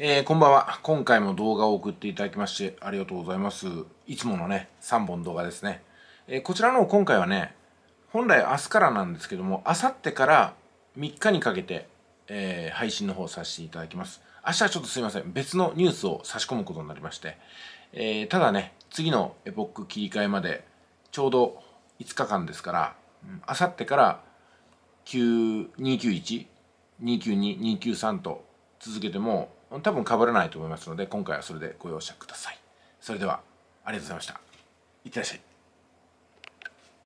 えー、こんばんは。今回も動画を送っていただきましてありがとうございます。いつものね、3本動画ですね。えー、こちらの今回はね、本来明日からなんですけども、明後日から3日にかけて、えー、配信の方させていただきます。明日はちょっとすいません。別のニュースを差し込むことになりまして、えただね、次のエポック切り替えまでちょうど5日間ですから、明後日から291、292、293と続けても多分被らないと思いますので今回はそれでご容赦くださいそれではありがとうございましたいってらっしゃい